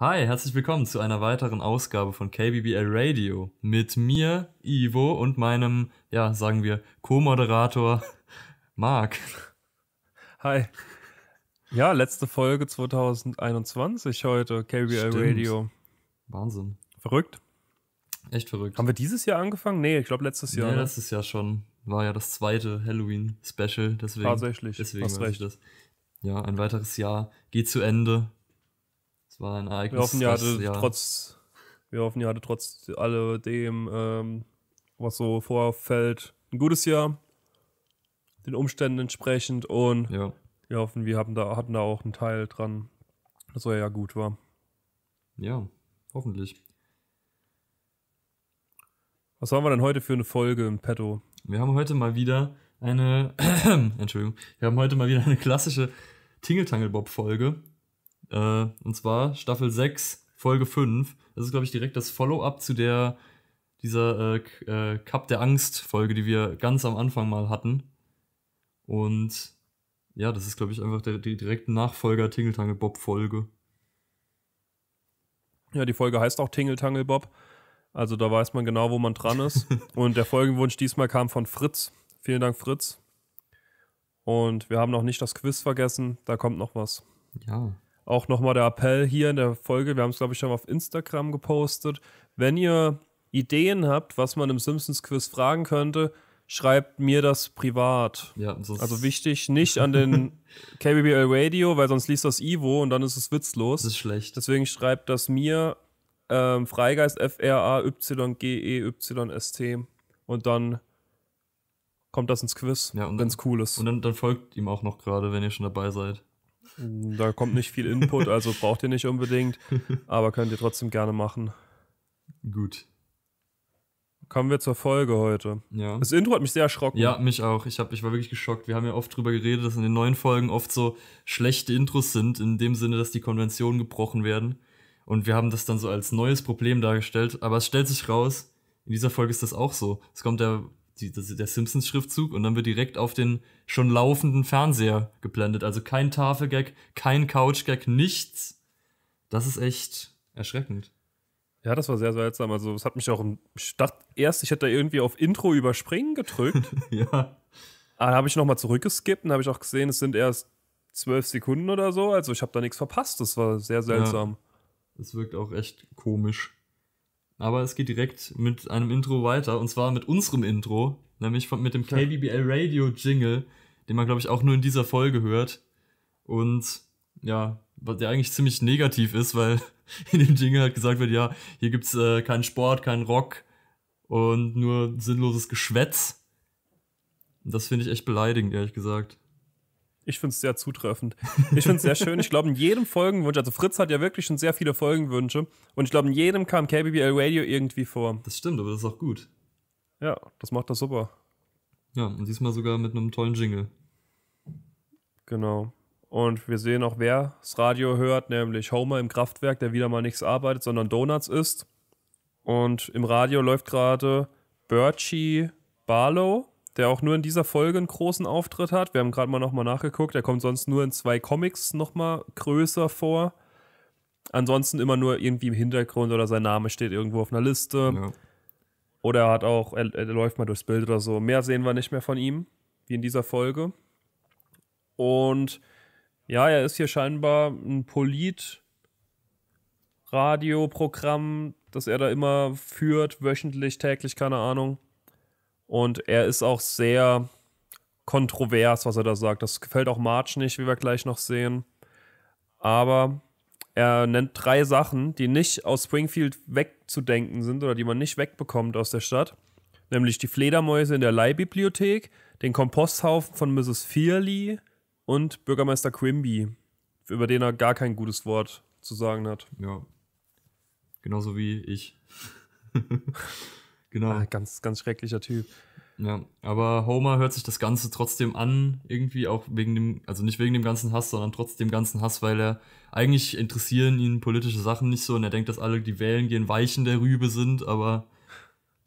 Hi, herzlich willkommen zu einer weiteren Ausgabe von KBBL Radio mit mir, Ivo und meinem, ja, sagen wir, Co-Moderator Marc. Hi. Ja, letzte Folge 2021 heute, KBBL Stimmt. Radio. Wahnsinn. Verrückt. Echt verrückt. Haben wir dieses Jahr angefangen? Nee, ich glaube letztes Jahr. Nee, ne? letztes Jahr schon. War ja das zweite Halloween-Special, deswegen. Tatsächlich. Deswegen weiß ich das. Ja, ein weiteres Jahr geht zu Ende. Es war ein Ereignis. Wir hoffen, ihr hattet ja. trotz, wir trotz alledem, ähm, was so vorfällt, ein gutes Jahr. Den Umständen entsprechend und ja. wir hoffen, wir haben da, hatten da auch einen Teil dran, dass euer Jahr gut war. Ja, hoffentlich. Was haben wir denn heute für eine Folge im Petto? Wir haben heute mal wieder eine, Entschuldigung, wir haben heute mal wieder eine klassische Tingle-Tangle-Bob-Folge. Äh, und zwar Staffel 6, Folge 5. Das ist, glaube ich, direkt das Follow-up zu der dieser äh, äh, Cup der Angst-Folge, die wir ganz am Anfang mal hatten. Und ja, das ist, glaube ich, einfach der, direkte Nachfolger Tingeltangle Bob-Folge. Ja, die Folge heißt auch Tingeltangle Bob. Also da weiß man genau, wo man dran ist. Und der Folgenwunsch diesmal kam von Fritz. Vielen Dank, Fritz. Und wir haben noch nicht das Quiz vergessen. Da kommt noch was. Ja auch nochmal der Appell hier in der Folge. Wir haben es, glaube ich, schon auf Instagram gepostet. Wenn ihr Ideen habt, was man im Simpsons-Quiz fragen könnte, schreibt mir das privat. Ja, also wichtig, nicht an den KBBL Radio, weil sonst liest das Ivo und dann ist es witzlos. Das ist schlecht. Deswegen schreibt das mir ähm, Freigeist F-R-A-Y-G-E-Y-S-T und dann kommt das ins Quiz, ja, wenn es cool ist. Und dann, dann folgt ihm auch noch gerade, wenn ihr schon dabei seid. Hm, da kommt nicht viel Input, also braucht ihr nicht unbedingt, aber könnt ihr trotzdem gerne machen. Gut. Kommen wir zur Folge heute. Ja. Das Intro hat mich sehr erschrocken. Ja, mich auch. Ich, hab, ich war wirklich geschockt. Wir haben ja oft darüber geredet, dass in den neuen Folgen oft so schlechte Intros sind, in dem Sinne, dass die Konventionen gebrochen werden. Und wir haben das dann so als neues Problem dargestellt. Aber es stellt sich raus, in dieser Folge ist das auch so. Es kommt der die, das, der Simpsons-Schriftzug und dann wird direkt auf den schon laufenden Fernseher geblendet. Also kein Tafelgag, kein Couchgag, nichts. Das ist echt erschreckend. Ja, das war sehr seltsam. Also, es hat mich auch. Ich dachte erst, ich hätte da irgendwie auf Intro überspringen gedrückt. ja. Aber ah, dann habe ich nochmal zurückgeskippt und habe ich auch gesehen, es sind erst zwölf Sekunden oder so. Also, ich habe da nichts verpasst. Das war sehr seltsam. Ja, das wirkt auch echt komisch. Aber es geht direkt mit einem Intro weiter und zwar mit unserem Intro, nämlich von, mit dem KBBL Radio Jingle, den man glaube ich auch nur in dieser Folge hört. Und ja, der eigentlich ziemlich negativ ist, weil in dem Jingle halt gesagt wird, ja, hier gibt's äh, keinen Sport, keinen Rock und nur sinnloses Geschwätz. Und das finde ich echt beleidigend, ehrlich gesagt. Ich finde es sehr zutreffend. Ich finde es sehr schön. Ich glaube, in jedem Folgenwunsch, also Fritz hat ja wirklich schon sehr viele Folgenwünsche und ich glaube, in jedem kam KBBL Radio irgendwie vor. Das stimmt, aber das ist auch gut. Ja, das macht das super. Ja, und diesmal sogar mit einem tollen Jingle. Genau. Und wir sehen auch, wer das Radio hört, nämlich Homer im Kraftwerk, der wieder mal nichts arbeitet, sondern Donuts isst. Und im Radio läuft gerade Birchie Barlow der auch nur in dieser Folge einen großen Auftritt hat. Wir haben gerade mal nochmal nachgeguckt. Er kommt sonst nur in zwei Comics nochmal größer vor. Ansonsten immer nur irgendwie im Hintergrund oder sein Name steht irgendwo auf einer Liste. Ja. Oder er hat auch, er, er, läuft mal durchs Bild oder so. Mehr sehen wir nicht mehr von ihm, wie in dieser Folge. Und ja, er ist hier scheinbar ein Polit-Radioprogramm, das er da immer führt, wöchentlich, täglich, keine Ahnung. Und er ist auch sehr kontrovers, was er da sagt. Das gefällt auch March nicht, wie wir gleich noch sehen. Aber er nennt drei Sachen, die nicht aus Springfield wegzudenken sind oder die man nicht wegbekommt aus der Stadt. Nämlich die Fledermäuse in der Leihbibliothek, den Komposthaufen von Mrs. Fearley und Bürgermeister Quimby, über den er gar kein gutes Wort zu sagen hat. Ja. Genauso wie ich. Genau. Ah, ganz, ganz schrecklicher Typ. Ja, aber Homer hört sich das Ganze trotzdem an, irgendwie auch wegen dem, also nicht wegen dem ganzen Hass, sondern trotzdem ganzen Hass, weil er eigentlich interessieren ihn politische Sachen nicht so und er denkt, dass alle, die wählen gehen, Weichen der Rübe sind, aber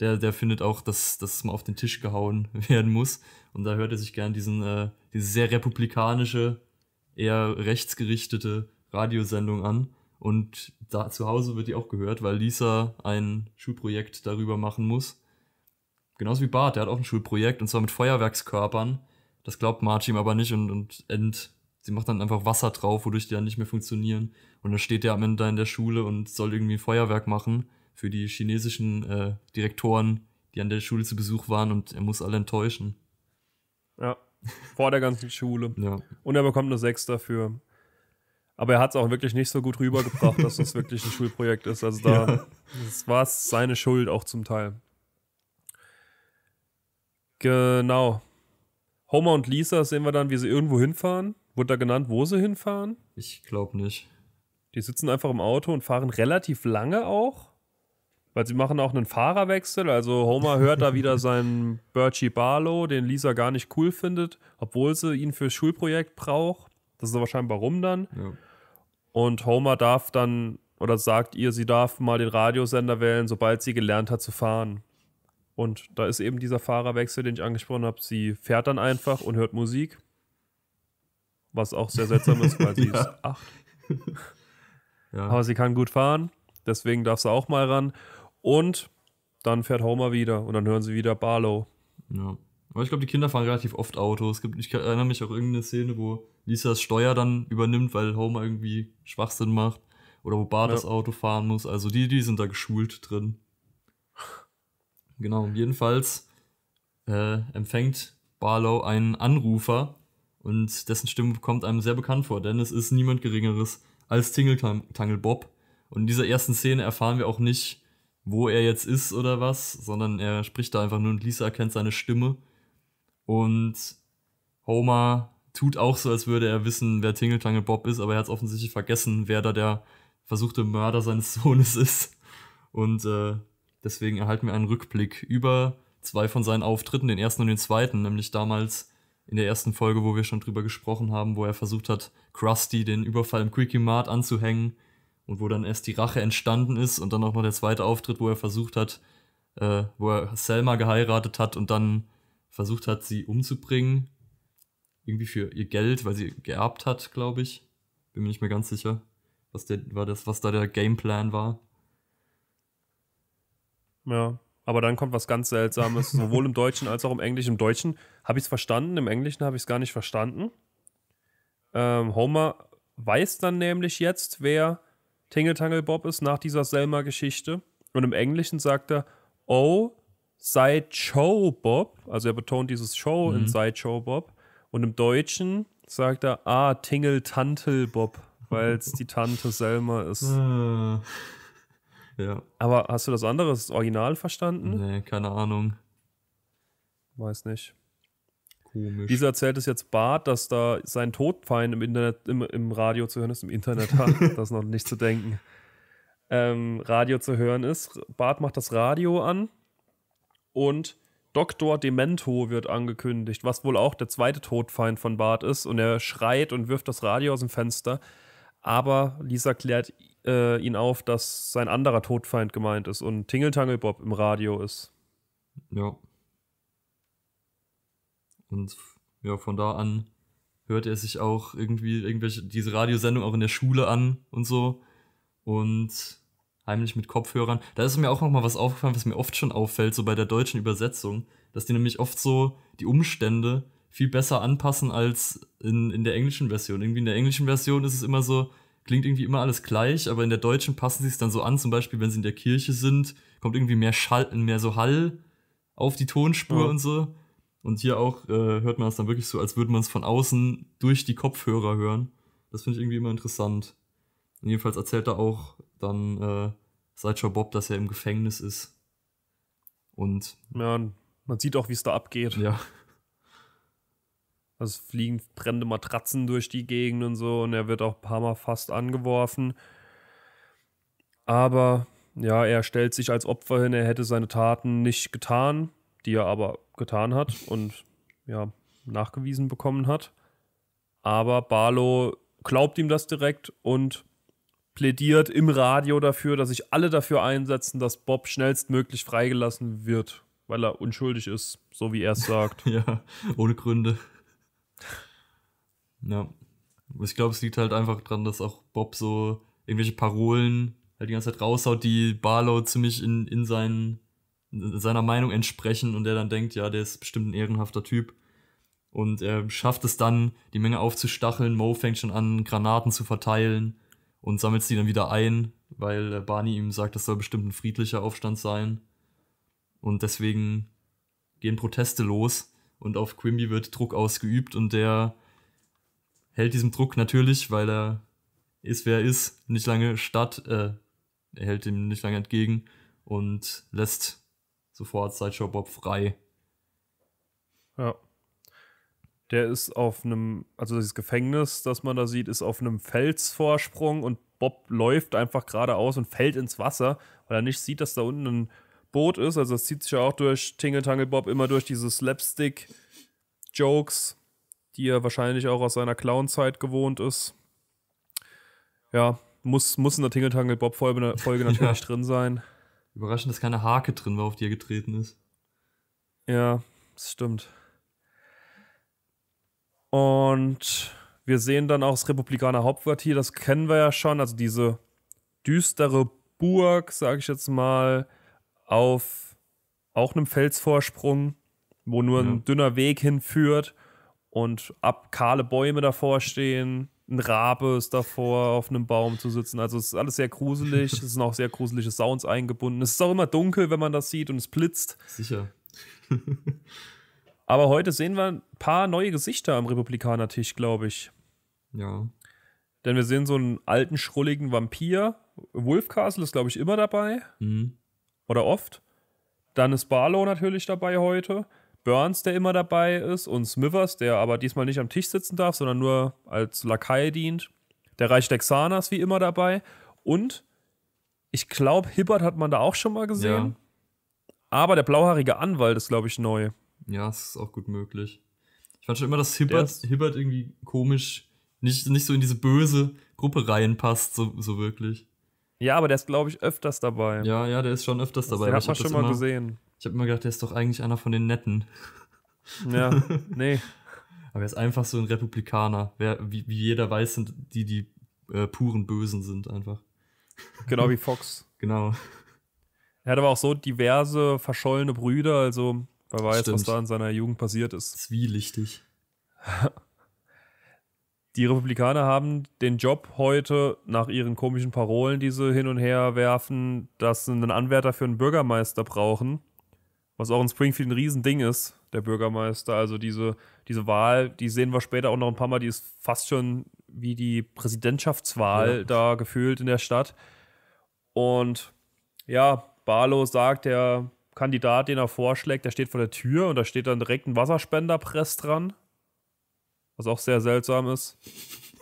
der, der findet auch, dass, dass mal auf den Tisch gehauen werden muss. Und da hört er sich gern diesen, äh, diese sehr republikanische, eher rechtsgerichtete Radiosendung an. Und da zu Hause wird die auch gehört, weil Lisa ein Schulprojekt darüber machen muss. Genauso wie Bart, der hat auch ein Schulprojekt und zwar mit Feuerwerkskörpern. Das glaubt ihm aber nicht und, und end, sie macht dann einfach Wasser drauf, wodurch die dann nicht mehr funktionieren. Und dann steht der am Ende da in der Schule und soll irgendwie ein Feuerwerk machen für die chinesischen äh, Direktoren, die an der Schule zu Besuch waren und er muss alle enttäuschen. Ja, vor der ganzen Schule. Ja. Und er bekommt eine 6 dafür. Aber er hat es auch wirklich nicht so gut rübergebracht, dass das wirklich ein Schulprojekt ist. Also da ja. war es seine Schuld auch zum Teil. Genau. Homer und Lisa sehen wir dann, wie sie irgendwo hinfahren. Wurde da genannt, wo sie hinfahren? Ich glaube nicht. Die sitzen einfach im Auto und fahren relativ lange auch, weil sie machen auch einen Fahrerwechsel. Also Homer hört da wieder seinen Birchie Barlow, den Lisa gar nicht cool findet, obwohl sie ihn fürs Schulprojekt braucht. Das ist aber scheinbar rum dann. Ja. Und Homer darf dann oder sagt ihr, sie darf mal den Radiosender wählen, sobald sie gelernt hat zu fahren. Und da ist eben dieser Fahrerwechsel, den ich angesprochen habe. Sie fährt dann einfach und hört Musik. Was auch sehr seltsam ist, weil sie ja. ist acht. ja. Aber sie kann gut fahren, deswegen darf sie auch mal ran. Und dann fährt Homer wieder und dann hören sie wieder Barlow. Ja. Aber ich glaube, die Kinder fahren relativ oft Autos. Ich erinnere mich auch irgendeine Szene, wo Lisa das Steuer dann übernimmt, weil Homer irgendwie Schwachsinn macht. Oder wo Bart ja. das Auto fahren muss. Also die, die sind da geschult drin. Genau, jedenfalls äh, empfängt Barlow einen Anrufer und dessen Stimme kommt einem sehr bekannt vor, denn es ist niemand Geringeres als Tingle Tangle Bob. Und in dieser ersten Szene erfahren wir auch nicht, wo er jetzt ist oder was, sondern er spricht da einfach nur und Lisa erkennt seine Stimme und Homer tut auch so, als würde er wissen, wer Tingeltangle Bob ist, aber er hat offensichtlich vergessen, wer da der versuchte Mörder seines Sohnes ist. Und äh, deswegen erhalten wir einen Rückblick über zwei von seinen Auftritten, den ersten und den zweiten, nämlich damals in der ersten Folge, wo wir schon drüber gesprochen haben, wo er versucht hat, Krusty den Überfall im Quickie Mart anzuhängen und wo dann erst die Rache entstanden ist und dann auch noch der zweite Auftritt, wo er versucht hat, äh, wo er Selma geheiratet hat und dann versucht hat, sie umzubringen. Irgendwie für ihr Geld, weil sie geerbt hat, glaube ich. Bin mir nicht mehr ganz sicher, was, der, war das, was da der Gameplan war. Ja, aber dann kommt was ganz Seltsames, sowohl im Deutschen als auch im Englischen. Im Deutschen habe ich es verstanden, im Englischen habe ich es gar nicht verstanden. Ähm, Homer weiß dann nämlich jetzt, wer Tingle Tangle Bob ist nach dieser Selma-Geschichte. Und im Englischen sagt er, oh, Sideshow Bob, also er betont dieses Show mhm. in Sideshow Bob und im Deutschen sagt er, ah, Tingle Tantel Bob, weil es die Tante Selma ist. Ah. ja. Aber hast du das andere, das Original verstanden? Nee, keine Ahnung. Weiß nicht. Komisch. Dieser erzählt es jetzt Bart, dass da sein Todfeind im Internet, im, im Radio zu hören ist, im Internet hat, das noch nicht zu denken. Ähm, Radio zu hören ist. Bart macht das Radio an und Dr. Demento wird angekündigt, was wohl auch der zweite Todfeind von Bart ist. Und er schreit und wirft das Radio aus dem Fenster. Aber Lisa klärt äh, ihn auf, dass sein anderer Todfeind gemeint ist und Tingeltangelbob im Radio ist. Ja. Und ja, von da an hört er sich auch irgendwie irgendwelche, diese Radiosendung auch in der Schule an und so. Und heimlich mit Kopfhörern. Da ist mir auch nochmal was aufgefallen, was mir oft schon auffällt, so bei der deutschen Übersetzung, dass die nämlich oft so die Umstände viel besser anpassen als in, in der englischen Version. Irgendwie in der englischen Version ist es immer so, klingt irgendwie immer alles gleich, aber in der deutschen passen sie es dann so an, zum Beispiel, wenn sie in der Kirche sind, kommt irgendwie mehr Schall, mehr so Hall auf die Tonspur ja. und so. Und hier auch äh, hört man es dann wirklich so, als würde man es von außen durch die Kopfhörer hören. Das finde ich irgendwie immer interessant. Und jedenfalls erzählt er auch dann äh, seit schon Bob, dass er im Gefängnis ist. Und. Ja, man sieht auch, wie es da abgeht. Ja. Also es fliegen brennende Matratzen durch die Gegend und so und er wird auch ein paar Mal fast angeworfen. Aber ja, er stellt sich als Opfer hin, er hätte seine Taten nicht getan, die er aber getan hat und ja, nachgewiesen bekommen hat. Aber Barlow glaubt ihm das direkt und plädiert im Radio dafür, dass sich alle dafür einsetzen, dass Bob schnellstmöglich freigelassen wird, weil er unschuldig ist, so wie er es sagt. ja, ohne Gründe. Ja. Ich glaube, es liegt halt einfach dran, dass auch Bob so irgendwelche Parolen halt die ganze Zeit raushaut, die Barlow ziemlich in, in, seinen, in seiner Meinung entsprechen und der dann denkt, ja, der ist bestimmt ein ehrenhafter Typ. Und er schafft es dann, die Menge aufzustacheln. Mo fängt schon an, Granaten zu verteilen und sammelt sie dann wieder ein, weil äh, Barney ihm sagt, das soll bestimmt ein friedlicher Aufstand sein. Und deswegen gehen Proteste los und auf Quimby wird Druck ausgeübt und der hält diesem Druck natürlich, weil er ist, wer er ist, nicht lange statt, äh, er hält ihm nicht lange entgegen und lässt sofort Sideshow Bob frei. Ja der ist auf einem, also dieses Gefängnis, das man da sieht, ist auf einem Felsvorsprung und Bob läuft einfach geradeaus und fällt ins Wasser, weil er nicht sieht, dass da unten ein Boot ist. Also das zieht sich ja auch durch Tingle Tangle Bob immer durch diese Slapstick-Jokes, die er wahrscheinlich auch aus seiner Clown-Zeit gewohnt ist. Ja, muss, muss in der Tingle Tangle Bob-Folge Folge natürlich ja. drin sein. Überraschend, dass keine Hake drin war, auf die er getreten ist. Ja, das stimmt. Und wir sehen dann auch das Republikaner Hauptquartier, das kennen wir ja schon, also diese düstere Burg, sage ich jetzt mal, auf auch einem Felsvorsprung, wo nur mhm. ein dünner Weg hinführt und ab kahle Bäume davor stehen. Ein Rabe ist davor, auf einem Baum zu sitzen. Also es ist alles sehr gruselig. es sind auch sehr gruselige Sounds eingebunden. Es ist auch immer dunkel, wenn man das sieht und es blitzt. Sicher. Aber heute sehen wir ein paar neue Gesichter am Republikanertisch, glaube ich. Ja. Denn wir sehen so einen alten, schrulligen Vampir. Wolfcastle ist, glaube ich, immer dabei. Mhm. Oder oft. Dann ist Barlow natürlich dabei heute. Burns, der immer dabei ist. Und Smithers, der aber diesmal nicht am Tisch sitzen darf, sondern nur als Lakai dient. Der Reich Dexaner ist wie immer dabei. Und ich glaube, Hibbert hat man da auch schon mal gesehen. Ja. Aber der blauhaarige Anwalt ist, glaube ich, neu. Ja, es ist auch gut möglich. Ich fand schon immer, dass Hibbert, Hibbert irgendwie komisch nicht, nicht so in diese böse Gruppe reinpasst, so, so wirklich. Ja, aber der ist, glaube ich, öfters dabei. Ja, ja, der ist schon öfters dabei. Also, das hat man schon mal immer, gesehen. Ich habe immer gedacht, der ist doch eigentlich einer von den Netten. Ja, nee. aber er ist einfach so ein Republikaner. Wer, wie, wie jeder weiß, sind die, die äh, puren Bösen sind einfach. Genau wie Fox. genau. Er hat aber auch so diverse verschollene Brüder, also Wer weiß, Stimmt. was da in seiner Jugend passiert ist. Zwielichtig. Die Republikaner haben den Job heute nach ihren komischen Parolen, die sie hin und her werfen, dass sie einen Anwärter für einen Bürgermeister brauchen. Was auch in Springfield ein Riesending ist, der Bürgermeister. Also diese, diese Wahl, die sehen wir später auch noch ein paar Mal, die ist fast schon wie die Präsidentschaftswahl ja. da gefühlt in der Stadt. Und ja, Barlow sagt, er Kandidat, den er vorschlägt, der steht vor der Tür und da steht dann direkt ein Wasserspenderpress dran. Was auch sehr seltsam ist.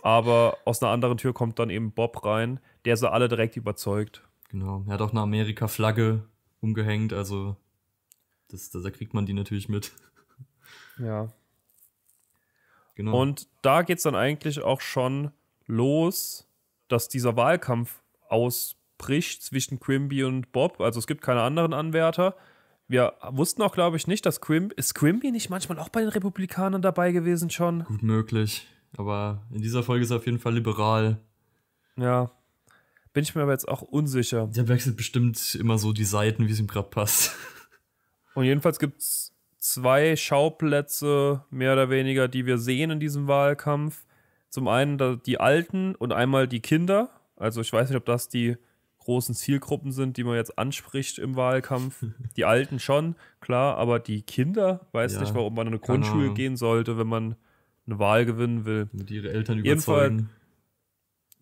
Aber aus einer anderen Tür kommt dann eben Bob rein, der sie alle direkt überzeugt. Genau, er hat auch eine Amerika-Flagge umgehängt, also das, das, da kriegt man die natürlich mit. Ja. Genau. Und da geht es dann eigentlich auch schon los, dass dieser Wahlkampf ausbricht bricht zwischen Quimby und Bob. Also es gibt keine anderen Anwärter. Wir wussten auch, glaube ich, nicht, dass Quimby. Ist Quimby nicht manchmal auch bei den Republikanern dabei gewesen schon? Gut möglich. Aber in dieser Folge ist er auf jeden Fall liberal. Ja. Bin ich mir aber jetzt auch unsicher. Der wechselt bestimmt immer so die Seiten, wie es ihm gerade passt. Und jedenfalls gibt es zwei Schauplätze, mehr oder weniger, die wir sehen in diesem Wahlkampf. Zum einen die Alten und einmal die Kinder. Also ich weiß nicht, ob das die großen Zielgruppen sind, die man jetzt anspricht im Wahlkampf. die Alten schon, klar, aber die Kinder, weiß ja, nicht, warum man in eine Grundschule gehen sollte, wenn man eine Wahl gewinnen will. Mit ihre Eltern überzeugen.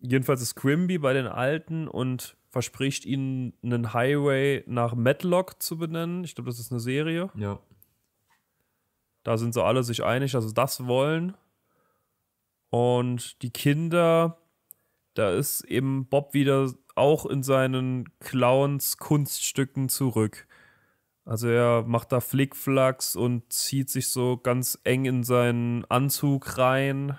Jedenfalls, jedenfalls ist Quimby bei den Alten und verspricht ihnen einen Highway nach Matlock zu benennen. Ich glaube, das ist eine Serie. Ja. Da sind so alle sich einig, dass sie das wollen. Und die Kinder, da ist eben Bob wieder auch in seinen Clowns-Kunststücken zurück. Also er macht da Flickflacks und zieht sich so ganz eng in seinen Anzug rein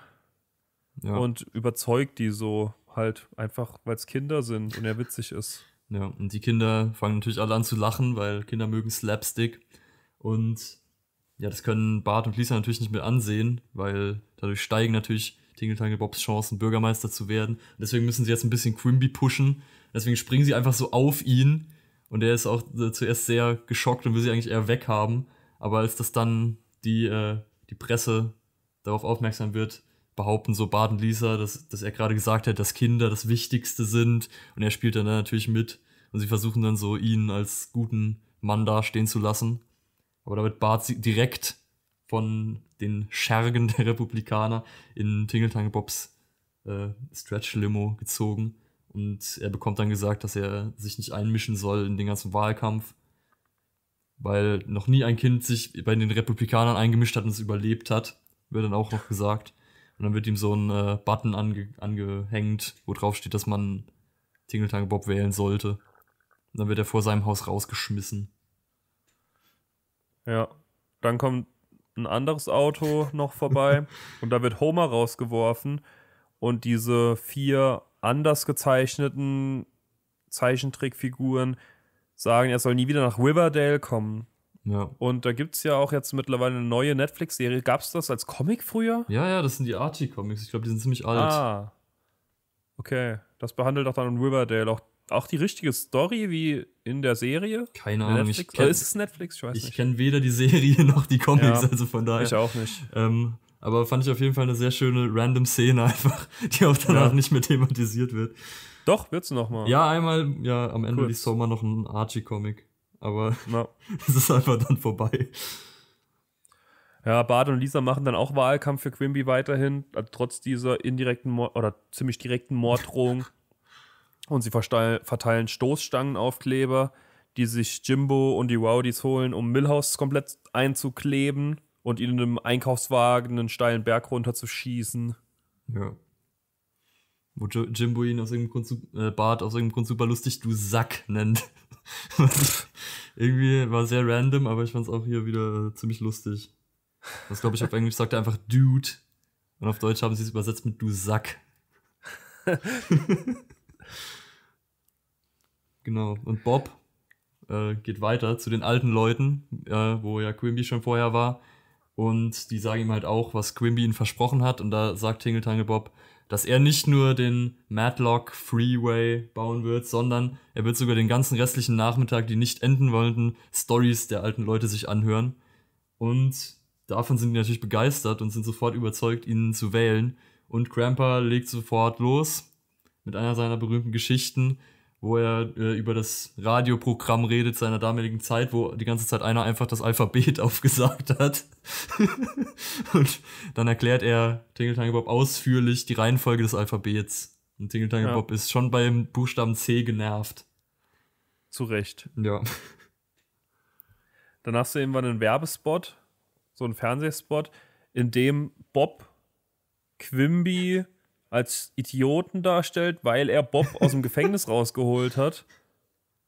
ja. und überzeugt die so halt einfach, weil es Kinder sind und er witzig ist. Ja, und die Kinder fangen natürlich alle an zu lachen, weil Kinder mögen Slapstick. Und ja, das können Bart und Lisa natürlich nicht mehr ansehen, weil dadurch steigen natürlich Tingeltangle Bobs Chancen, Bürgermeister zu werden. deswegen müssen sie jetzt ein bisschen Quimby pushen. Deswegen springen sie einfach so auf ihn. Und er ist auch äh, zuerst sehr geschockt und will sie eigentlich eher weghaben. Aber als das dann die, äh, die Presse darauf aufmerksam wird, behaupten so Baden Lisa, dass, dass er gerade gesagt hat, dass Kinder das Wichtigste sind. Und er spielt dann natürlich mit. Und sie versuchen dann so, ihn als guten Mann dastehen zu lassen. Aber damit Bart direkt von den Schergen der Republikaner in Tingeltange Bobs äh, Stretch-Limo gezogen. Und er bekommt dann gesagt, dass er sich nicht einmischen soll in den ganzen Wahlkampf, weil noch nie ein Kind sich bei den Republikanern eingemischt hat und es überlebt hat, wird dann auch noch gesagt. Und dann wird ihm so ein äh, Button ange angehängt, wo drauf steht, dass man Tingeltange Bob wählen sollte. Und dann wird er vor seinem Haus rausgeschmissen. Ja, dann kommt ein anderes Auto noch vorbei und da wird Homer rausgeworfen und diese vier anders gezeichneten Zeichentrickfiguren sagen, er soll nie wieder nach Riverdale kommen. Ja. Und da gibt es ja auch jetzt mittlerweile eine neue Netflix-Serie. Gab es das als Comic früher? Ja, ja, das sind die Archie-Comics. Ich glaube, die sind ziemlich alt. Ah. Okay, das behandelt auch dann Riverdale. Auch auch die richtige Story wie in der Serie? Keine Ahnung. Netflix? Ich kenn, ist es Netflix? Ich weiß ich kenne weder die Serie noch die Comics, ja, also von daher. Ich auch nicht. Ähm, aber fand ich auf jeden Fall eine sehr schöne random Szene einfach, die auch danach ja. nicht mehr thematisiert wird. Doch, wird's nochmal. Ja, einmal, ja, am Ende cool. liest Sommer noch einen Archie-Comic. Aber es ist einfach dann vorbei. Ja, Bart und Lisa machen dann auch Wahlkampf für Quimby weiterhin, trotz dieser indirekten Mord oder ziemlich direkten Morddrohung. Und sie verteilen Stoßstangenaufkleber, die sich Jimbo und die Rowdies holen, um Millhouse komplett einzukleben und ihnen im Einkaufswagen einen steilen Berg runterzuschießen. Ja. Wo Jimbo ihn aus irgendeinem Grund, äh, Bart aus irgendeinem Grund super lustig du Sack nennt. irgendwie war sehr random, aber ich fand es auch hier wieder ziemlich lustig. Das glaube ich auf Englisch sagt er einfach Dude. Und auf Deutsch haben sie es übersetzt mit du Sack. Genau. Und Bob äh, geht weiter zu den alten Leuten, äh, wo ja Quimby schon vorher war. Und die sagen ihm halt auch, was Quimby ihnen versprochen hat. Und da sagt Tingle Bob, dass er nicht nur den Madlock Freeway bauen wird, sondern er wird sogar den ganzen restlichen Nachmittag die nicht enden wollenden Stories der alten Leute sich anhören. Und davon sind die natürlich begeistert und sind sofort überzeugt, ihn zu wählen. Und Grandpa legt sofort los mit einer seiner berühmten Geschichten, wo er äh, über das Radioprogramm redet seiner damaligen Zeit, wo die ganze Zeit einer einfach das Alphabet aufgesagt hat. und dann erklärt er Tingle Bob ausführlich die Reihenfolge des Alphabets. Und Tingle ja. Bob ist schon beim Buchstaben C genervt. Zu Recht. Ja. Dann hast du irgendwann einen Werbespot, so einen Fernsehspot, in dem Bob Quimby als Idioten darstellt, weil er Bob aus dem Gefängnis rausgeholt hat.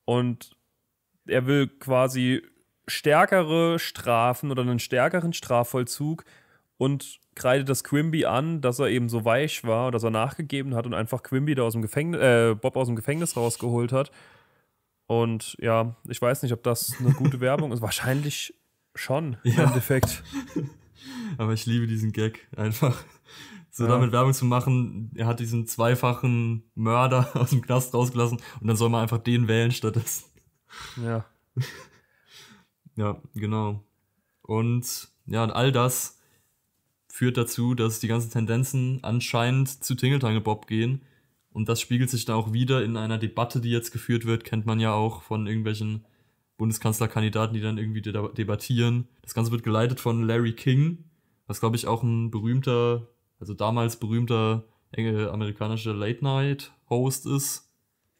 Und er will quasi stärkere Strafen oder einen stärkeren Strafvollzug und kreidet das Quimby an, dass er eben so weich war, dass er nachgegeben hat und einfach Quimby da aus dem Gefängnis, äh, Bob aus dem Gefängnis rausgeholt hat. Und ja, ich weiß nicht, ob das eine gute Werbung ist. Wahrscheinlich schon ja. im Endeffekt. Aber ich liebe diesen Gag einfach so ja. damit Werbung zu machen, er hat diesen zweifachen Mörder aus dem Knast rausgelassen und dann soll man einfach den wählen stattdessen. Ja. ja, genau. Und ja, und all das führt dazu, dass die ganzen Tendenzen anscheinend zu Tingeltangle Bob gehen. Und das spiegelt sich dann auch wieder in einer Debatte, die jetzt geführt wird, kennt man ja auch von irgendwelchen Bundeskanzlerkandidaten, die dann irgendwie debattieren. Das Ganze wird geleitet von Larry King, was glaube ich auch ein berühmter also damals berühmter äh, amerikanischer Late-Night-Host ist,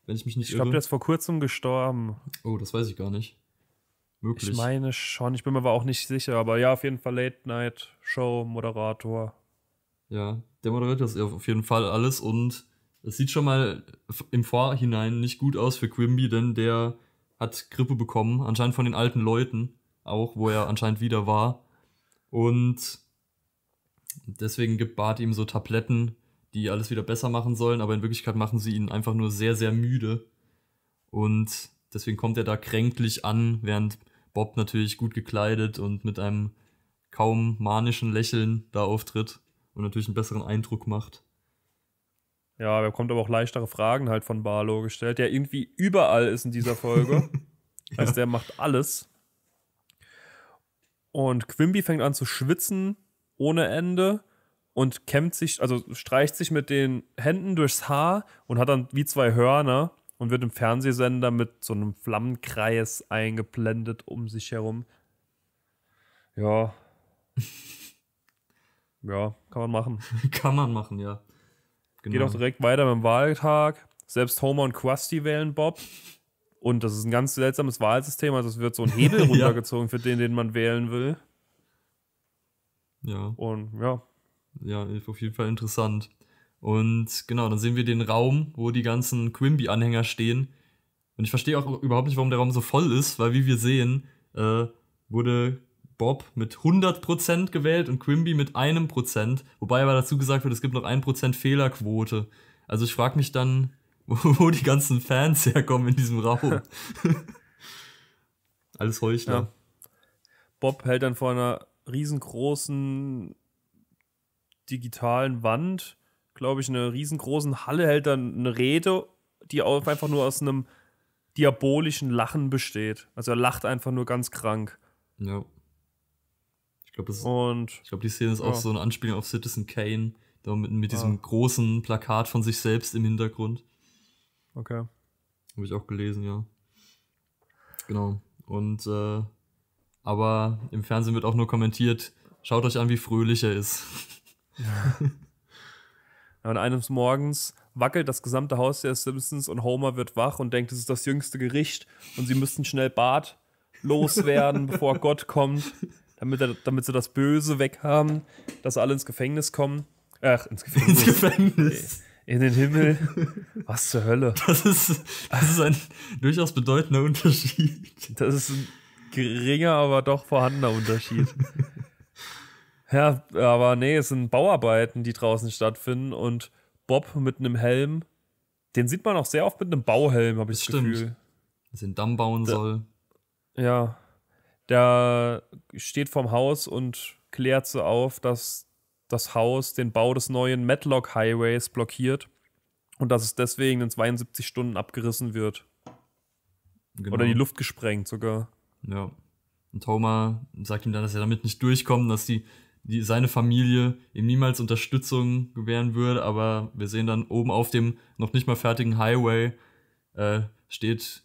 wenn ich mich nicht ich glaub, irre. Ich glaube, der ist vor kurzem gestorben. Oh, das weiß ich gar nicht. Möglich. Ich meine schon, ich bin mir aber auch nicht sicher, aber ja, auf jeden Fall Late-Night-Show-Moderator. Ja, der moderiert das auf jeden Fall alles und es sieht schon mal im Vorhinein nicht gut aus für Quimby, denn der hat Grippe bekommen, anscheinend von den alten Leuten, auch wo er anscheinend wieder war. Und Deswegen gibt Bart ihm so Tabletten, die alles wieder besser machen sollen, aber in Wirklichkeit machen sie ihn einfach nur sehr, sehr müde. Und deswegen kommt er da kränklich an, während Bob natürlich gut gekleidet und mit einem kaum manischen Lächeln da auftritt und natürlich einen besseren Eindruck macht. Ja, er bekommt aber auch leichtere Fragen halt von Barlow gestellt, der irgendwie überall ist in dieser Folge. ja. Also der macht alles. Und Quimby fängt an zu schwitzen ohne Ende und kämmt sich, also streicht sich mit den Händen durchs Haar und hat dann wie zwei Hörner und wird im Fernsehsender mit so einem Flammenkreis eingeblendet um sich herum. Ja. ja, kann man machen. kann man machen, ja. Genau. Geht auch direkt weiter mit dem Wahltag. Selbst Homer und Krusty wählen Bob. Und das ist ein ganz seltsames Wahlsystem. Also es wird so ein Hebel runtergezogen ja. für den, den man wählen will. Ja. Und ja. Ja, auf jeden Fall interessant. Und genau, dann sehen wir den Raum, wo die ganzen Quimby-Anhänger stehen. Und ich verstehe auch überhaupt nicht, warum der Raum so voll ist, weil wie wir sehen, äh, wurde Bob mit 100% gewählt und Quimby mit einem Prozent. Wobei aber dazu gesagt wird, es gibt noch 1% Fehlerquote. Also ich frage mich dann, wo die ganzen Fans herkommen in diesem Raum. Alles Heuchler. Ja. Bob hält dann vor einer riesengroßen digitalen Wand, glaube ich, einer riesengroßen Halle hält dann eine Rede, die auch einfach nur aus einem diabolischen Lachen besteht. Also er lacht einfach nur ganz krank. Ja. Ich glaube, glaub, die Szene ist ja. auch so eine Anspielung auf Citizen Kane, da mit, mit diesem ja. großen Plakat von sich selbst im Hintergrund. Okay. Habe ich auch gelesen, ja. Genau. Und äh, aber im Fernsehen wird auch nur kommentiert, schaut euch an, wie fröhlich er ist. Ja. Und eines Morgens wackelt das gesamte Haus der Simpsons und Homer wird wach und denkt, es ist das jüngste Gericht und sie müssten schnell Bart loswerden, bevor Gott kommt, damit, er, damit sie das Böse weghaben, dass alle ins Gefängnis kommen. Ach, ins Gefängnis. Ins Gefängnis. In den Himmel. Was zur Hölle. Das ist, das ist ein durchaus bedeutender Unterschied. Das ist ein geringer, aber doch vorhandener Unterschied. ja, aber nee, es sind Bauarbeiten, die draußen stattfinden und Bob mit einem Helm, den sieht man auch sehr oft mit einem Bauhelm, habe ich das, das Gefühl. Stimmt. Dass den Damm bauen da, soll. Ja. Der steht vorm Haus und klärt so auf, dass das Haus den Bau des neuen Matlock Highways blockiert und dass es deswegen in 72 Stunden abgerissen wird. Genau. Oder die Luft gesprengt sogar. Ja. Und Homer sagt ihm dann, dass er damit nicht durchkommt, dass die, die, seine Familie ihm niemals Unterstützung gewähren würde, aber wir sehen dann oben auf dem noch nicht mal fertigen Highway äh, steht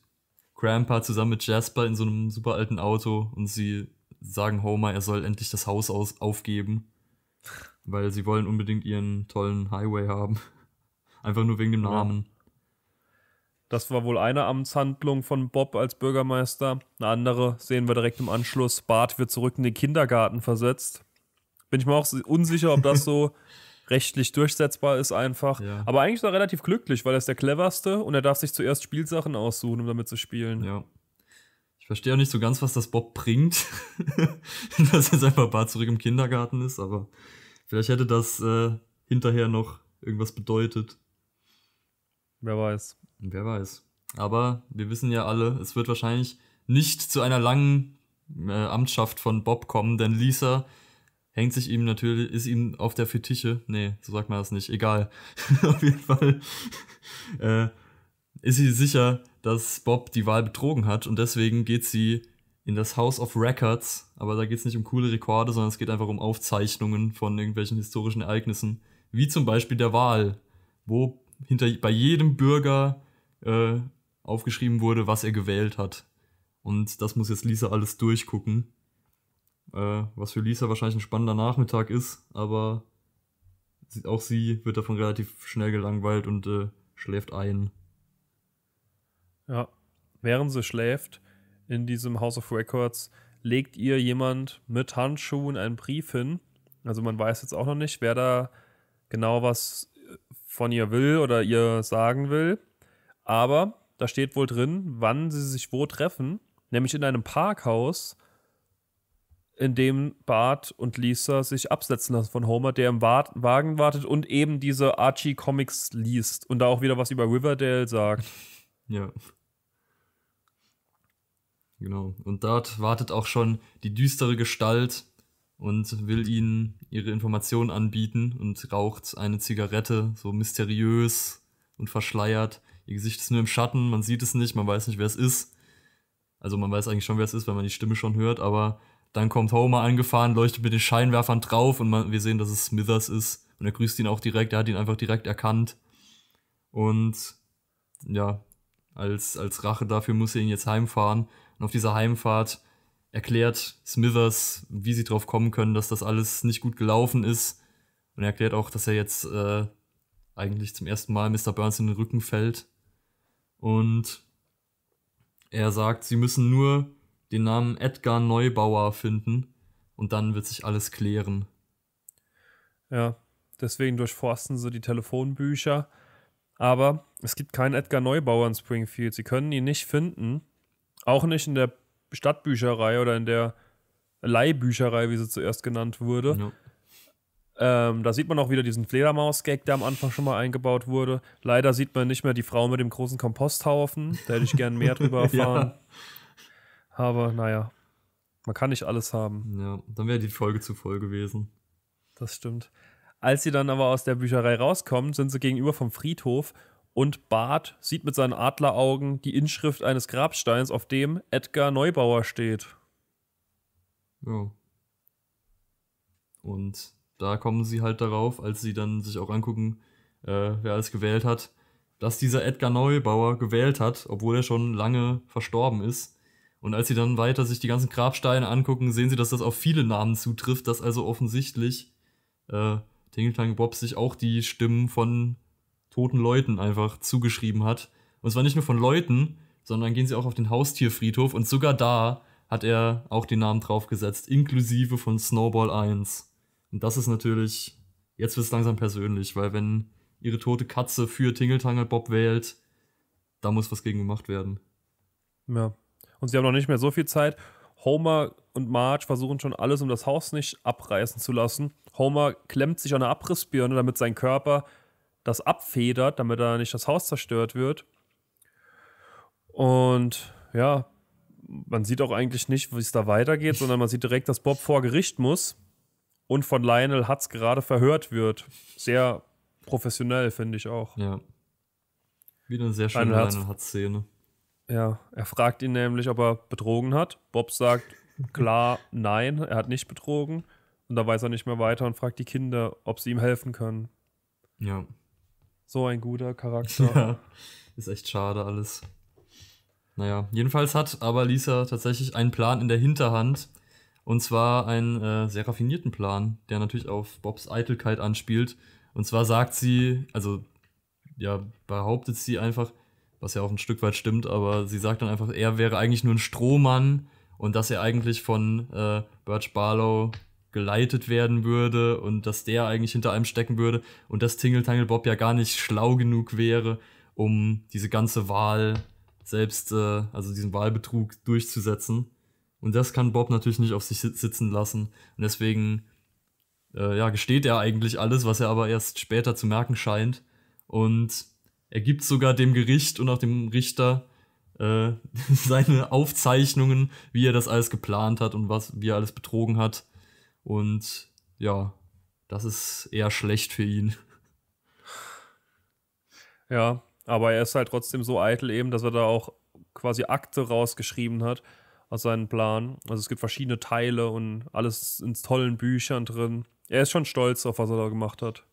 Grandpa zusammen mit Jasper in so einem super alten Auto und sie sagen Homer, er soll endlich das Haus aus aufgeben, weil sie wollen unbedingt ihren tollen Highway haben. Einfach nur wegen dem Namen. Das war wohl eine Amtshandlung von Bob als Bürgermeister. Eine andere sehen wir direkt im Anschluss. Bart wird zurück in den Kindergarten versetzt. Bin ich mir auch unsicher, ob das so rechtlich durchsetzbar ist einfach. Ja. Aber eigentlich ist er relativ glücklich, weil er ist der cleverste und er darf sich zuerst Spielsachen aussuchen, um damit zu spielen. Ja. Ich verstehe auch nicht so ganz, was das Bob bringt, dass jetzt einfach Bart zurück im Kindergarten ist, aber vielleicht hätte das äh, hinterher noch irgendwas bedeutet. Wer weiß. Wer weiß. Aber wir wissen ja alle, es wird wahrscheinlich nicht zu einer langen äh, Amtsschaft von Bob kommen, denn Lisa hängt sich ihm natürlich, ist ihm auf der Fetiche. Nee, so sagt man das nicht. Egal. auf jeden Fall äh, ist sie sicher, dass Bob die Wahl betrogen hat und deswegen geht sie in das House of Records, aber da geht es nicht um coole Rekorde, sondern es geht einfach um Aufzeichnungen von irgendwelchen historischen Ereignissen, wie zum Beispiel der Wahl, wo hinter bei jedem Bürger äh, aufgeschrieben wurde, was er gewählt hat. Und das muss jetzt Lisa alles durchgucken. Äh, was für Lisa wahrscheinlich ein spannender Nachmittag ist, aber auch sie wird davon relativ schnell gelangweilt und äh, schläft ein. Ja, während sie schläft in diesem House of Records, legt ihr jemand mit Handschuhen einen Brief hin. Also man weiß jetzt auch noch nicht, wer da genau was von ihr will oder ihr sagen will. Aber da steht wohl drin, wann sie sich wo treffen, nämlich in einem Parkhaus, in dem Bart und Lisa sich absetzen lassen von Homer, der im Wagen wartet und eben diese Archie-Comics liest und da auch wieder was über Riverdale sagt. Ja. Genau. Und dort wartet auch schon die düstere Gestalt und will ihnen ihre Informationen anbieten und raucht eine Zigarette, so mysteriös und verschleiert. Ihr Gesicht ist nur im Schatten, man sieht es nicht, man weiß nicht, wer es ist. Also man weiß eigentlich schon, wer es ist, wenn man die Stimme schon hört, aber dann kommt Homer angefahren, leuchtet mit den Scheinwerfern drauf und man, wir sehen, dass es Smithers ist. Und er grüßt ihn auch direkt, er hat ihn einfach direkt erkannt. Und ja, als, als Rache dafür muss er ihn jetzt heimfahren. Und auf dieser Heimfahrt erklärt Smithers, wie sie drauf kommen können, dass das alles nicht gut gelaufen ist. Und er erklärt auch, dass er jetzt äh, eigentlich zum ersten Mal Mr. Burns in den Rücken fällt. Und er sagt, sie müssen nur den Namen Edgar Neubauer finden und dann wird sich alles klären. Ja, deswegen durchforsten sie die Telefonbücher. Aber es gibt keinen Edgar Neubauer in Springfield. Sie können ihn nicht finden. Auch nicht in der Stadtbücherei oder in der Leihbücherei, wie sie zuerst genannt wurde. Ja. Ähm, da sieht man auch wieder diesen Fledermaus-Gag, der am Anfang schon mal eingebaut wurde. Leider sieht man nicht mehr die Frau mit dem großen Komposthaufen. Da hätte ich gern mehr drüber erfahren. ja. Aber naja, man kann nicht alles haben. Ja, dann wäre die Folge zu voll gewesen. Das stimmt. Als sie dann aber aus der Bücherei rauskommen, sind sie gegenüber vom Friedhof und Bart sieht mit seinen Adleraugen die Inschrift eines Grabsteins, auf dem Edgar Neubauer steht. Ja. Und da kommen sie halt darauf, als sie dann sich auch angucken, äh, wer alles gewählt hat, dass dieser Edgar Neubauer gewählt hat, obwohl er schon lange verstorben ist. Und als sie dann weiter sich die ganzen Grabsteine angucken, sehen sie, dass das auf viele Namen zutrifft, dass also offensichtlich äh, Tingeltang Bob sich auch die Stimmen von toten Leuten einfach zugeschrieben hat. Und zwar nicht nur von Leuten, sondern gehen sie auch auf den Haustierfriedhof und sogar da hat er auch den Namen draufgesetzt, inklusive von Snowball 1. Und das ist natürlich, jetzt wird es langsam persönlich, weil wenn ihre tote Katze für Tingeltangel Bob wählt, da muss was gegen gemacht werden. Ja. Und sie haben noch nicht mehr so viel Zeit. Homer und Marge versuchen schon alles, um das Haus nicht abreißen zu lassen. Homer klemmt sich an eine Abrissbirne, damit sein Körper das abfedert, damit da nicht das Haus zerstört wird. Und ja, man sieht auch eigentlich nicht, wie es da weitergeht, sondern man sieht direkt, dass Bob vor Gericht muss und von Lionel Hutz gerade verhört wird. Sehr professionell, finde ich auch. Ja. Wieder eine sehr schöne Lionel, Lionel Hutz-Szene. Ja, er fragt ihn nämlich, ob er betrogen hat. Bob sagt klar, nein, er hat nicht betrogen. Und da weiß er nicht mehr weiter und fragt die Kinder, ob sie ihm helfen können. Ja. So ein guter Charakter. Ja, ist echt schade alles. Naja, jedenfalls hat aber Lisa tatsächlich einen Plan in der Hinterhand, und zwar einen äh, sehr raffinierten Plan, der natürlich auf Bobs Eitelkeit anspielt. Und zwar sagt sie, also ja, behauptet sie einfach, was ja auch ein Stück weit stimmt, aber sie sagt dann einfach, er wäre eigentlich nur ein Strohmann und dass er eigentlich von äh, Birch Barlow geleitet werden würde und dass der eigentlich hinter einem stecken würde und dass Tingle Tangle Bob ja gar nicht schlau genug wäre, um diese ganze Wahl selbst, äh, also diesen Wahlbetrug durchzusetzen. Und das kann Bob natürlich nicht auf sich sitzen lassen. Und deswegen äh, ja, gesteht er eigentlich alles, was er aber erst später zu merken scheint. Und er gibt sogar dem Gericht und auch dem Richter äh, seine Aufzeichnungen, wie er das alles geplant hat und was, wie er alles betrogen hat. Und ja, das ist eher schlecht für ihn. Ja, aber er ist halt trotzdem so eitel eben, dass er da auch quasi Akte rausgeschrieben hat, aus seinem Plan. Also es gibt verschiedene Teile und alles in tollen Büchern drin. Er ist schon stolz auf, was er da gemacht hat.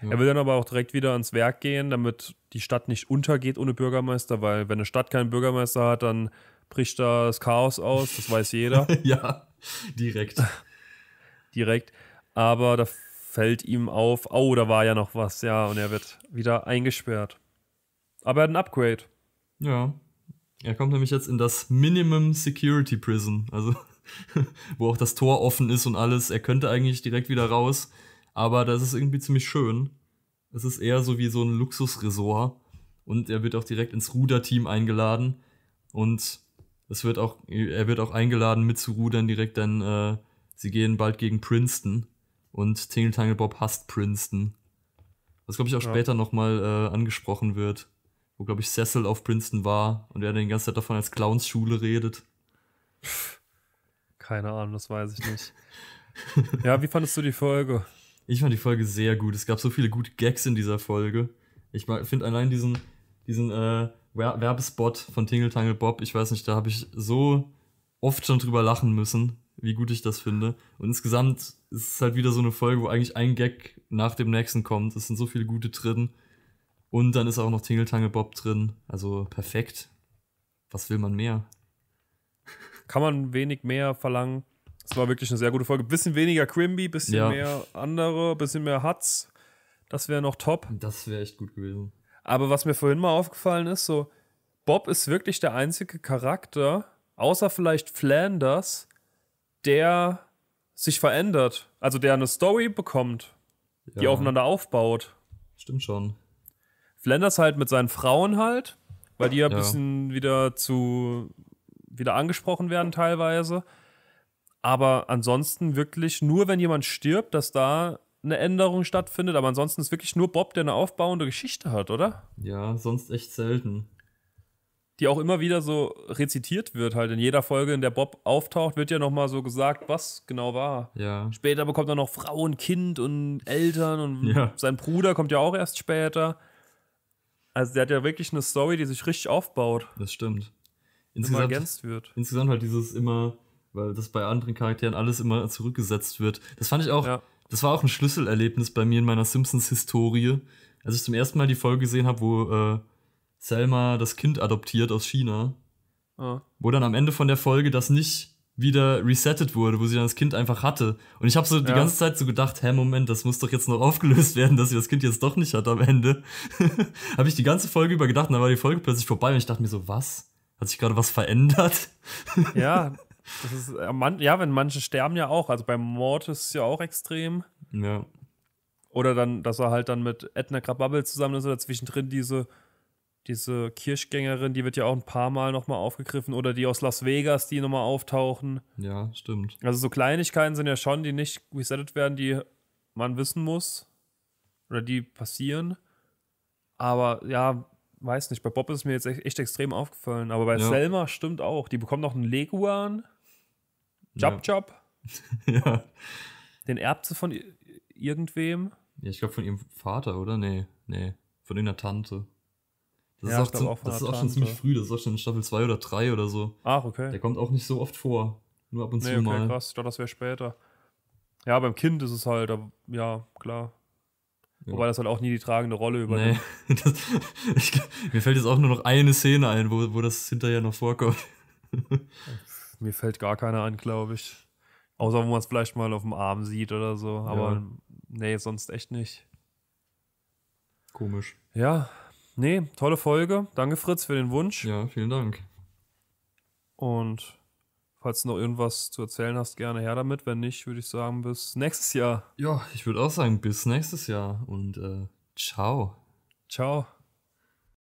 Ja. Er will dann aber auch direkt wieder ans Werk gehen, damit die Stadt nicht untergeht ohne Bürgermeister, weil wenn eine Stadt keinen Bürgermeister hat, dann bricht da das Chaos aus, das weiß jeder. ja, direkt. direkt. Aber da fällt ihm auf, oh, da war ja noch was, ja, und er wird wieder eingesperrt. Aber er hat ein Upgrade. Ja. Er kommt nämlich jetzt in das Minimum Security Prison, also wo auch das Tor offen ist und alles. Er könnte eigentlich direkt wieder raus, aber das ist irgendwie ziemlich schön. Es ist eher so wie so ein Luxusresort und er wird auch direkt ins Ruderteam eingeladen und es wird auch, er wird auch eingeladen mitzurudern direkt, denn äh, sie gehen bald gegen Princeton und Tingle Tangle Bob hasst Princeton. Was glaube ich auch ja. später nochmal äh, angesprochen wird wo, glaube ich, Cecil auf Princeton war und er den die ganze Zeit davon als Clownsschule redet. Keine Ahnung, das weiß ich nicht. ja, wie fandest du die Folge? Ich fand die Folge sehr gut. Es gab so viele gute Gags in dieser Folge. Ich finde allein diesen, diesen äh, Werbespot von Tingle Tangle Bob, ich weiß nicht, da habe ich so oft schon drüber lachen müssen, wie gut ich das finde. Und insgesamt ist es halt wieder so eine Folge, wo eigentlich ein Gag nach dem nächsten kommt. Es sind so viele gute drin. Und dann ist auch noch Tingle Tangle Bob drin. Also perfekt. Was will man mehr? Kann man wenig mehr verlangen. Es war wirklich eine sehr gute Folge. Bisschen weniger Quimby, bisschen ja. mehr andere, bisschen mehr Hutz. Das wäre noch top. Das wäre echt gut gewesen. Aber was mir vorhin mal aufgefallen ist, so, Bob ist wirklich der einzige Charakter, außer vielleicht Flanders, der sich verändert. Also der eine Story bekommt, ja. die aufeinander aufbaut. Stimmt schon. Flanders halt mit seinen Frauen halt, weil die ja ein ja. bisschen wieder zu wieder angesprochen werden teilweise. Aber ansonsten wirklich nur, wenn jemand stirbt, dass da eine Änderung stattfindet. Aber ansonsten ist wirklich nur Bob, der eine aufbauende Geschichte hat, oder? Ja, sonst echt selten. Die auch immer wieder so rezitiert wird, halt in jeder Folge, in der Bob auftaucht, wird ja nochmal so gesagt, was genau war. Ja. Später bekommt er noch Frau und Kind und Eltern und ja. sein Bruder kommt ja auch erst später. Also der hat ja wirklich eine Story, die sich richtig aufbaut. Das stimmt. Insgesamt, immer ergänzt wird. Insgesamt halt dieses immer, weil das bei anderen Charakteren alles immer zurückgesetzt wird. Das fand ich auch, ja. das war auch ein Schlüsselerlebnis bei mir in meiner Simpsons-Historie. Als ich zum ersten Mal die Folge gesehen habe, wo äh, Selma das Kind adoptiert aus China, ah. wo dann am Ende von der Folge das nicht wieder resettet wurde, wo sie dann das Kind einfach hatte. Und ich habe so ja. die ganze Zeit so gedacht, hä, Moment, das muss doch jetzt noch aufgelöst werden, dass sie das Kind jetzt doch nicht hat am Ende. habe ich die ganze Folge über gedacht, und dann war die Folge plötzlich vorbei und ich dachte mir so, was? Hat sich gerade was verändert? ja, das ist, äh, ja, wenn manche sterben ja auch. Also beim Mord ist es ja auch extrem. Ja. Oder dann, dass er halt dann mit Edna Krabappel zusammen ist oder zwischendrin diese diese Kirschgängerin, die wird ja auch ein paar Mal nochmal aufgegriffen oder die aus Las Vegas, die nochmal auftauchen. Ja, stimmt. Also so Kleinigkeiten sind ja schon, die nicht resettet werden, die man wissen muss oder die passieren. Aber ja, weiß nicht, bei Bob ist es mir jetzt echt, extrem aufgefallen. Aber bei ja. Selma stimmt auch. Die bekommt noch einen Leguan. Job, ja. Job. ja. Den Erbze von irgendwem. Ja, ich glaube von ihrem Vater, oder? Nee, nee. Von irgendeiner Tante. Das, ja, ist, auch, zu, auch das ist auch schon ziemlich früh, das ist auch schon in Staffel 2 oder 3 oder so. Ach, okay. Der kommt auch nicht so oft vor. Nur ab und nee, zu okay, mal. krass, ich dachte, das wäre später. Ja, beim Kind ist es halt, ja, klar. Ja. Wobei das halt auch nie die tragende Rolle übernimmt. Nee, das, ich, mir fällt jetzt auch nur noch eine Szene ein, wo, wo das hinterher noch vorkommt. mir fällt gar keiner ein, glaube ich. Außer wo man es vielleicht mal auf dem Arm sieht oder so. Aber ja. nee, sonst echt nicht. Komisch. Ja, Nee, tolle Folge. Danke, Fritz, für den Wunsch. Ja, vielen Dank. Und falls du noch irgendwas zu erzählen hast, gerne her damit. Wenn nicht, würde ich sagen, bis nächstes Jahr. Ja, ich würde auch sagen, bis nächstes Jahr und äh, ciao. Ciao.